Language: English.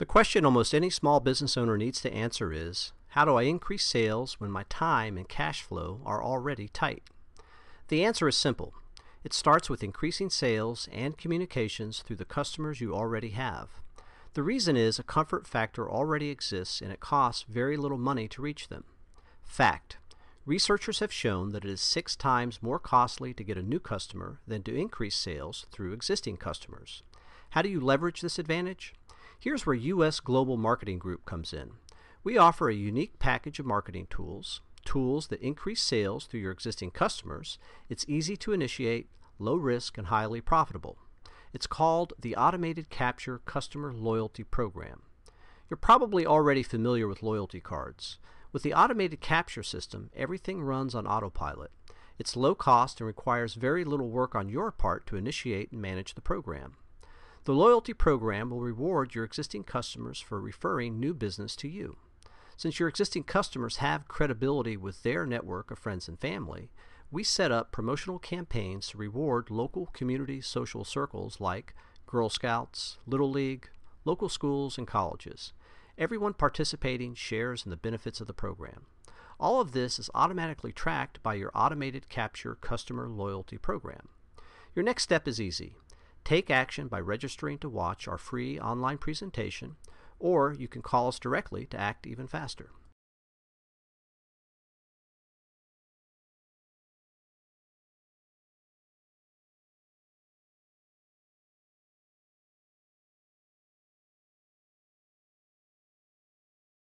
The question almost any small business owner needs to answer is how do I increase sales when my time and cash flow are already tight? The answer is simple. It starts with increasing sales and communications through the customers you already have. The reason is a comfort factor already exists and it costs very little money to reach them. Fact. Researchers have shown that it is six times more costly to get a new customer than to increase sales through existing customers. How do you leverage this advantage? Here's where US Global Marketing Group comes in. We offer a unique package of marketing tools, tools that increase sales through your existing customers. It's easy to initiate, low risk, and highly profitable. It's called the Automated Capture Customer Loyalty Program. You're probably already familiar with loyalty cards. With the automated capture system, everything runs on autopilot. It's low cost and requires very little work on your part to initiate and manage the program. The loyalty program will reward your existing customers for referring new business to you. Since your existing customers have credibility with their network of friends and family, we set up promotional campaigns to reward local community social circles like Girl Scouts, Little League, local schools, and colleges. Everyone participating shares in the benefits of the program. All of this is automatically tracked by your automated Capture Customer Loyalty Program. Your next step is easy. Take action by registering to watch our free online presentation, or you can call us directly to act even faster.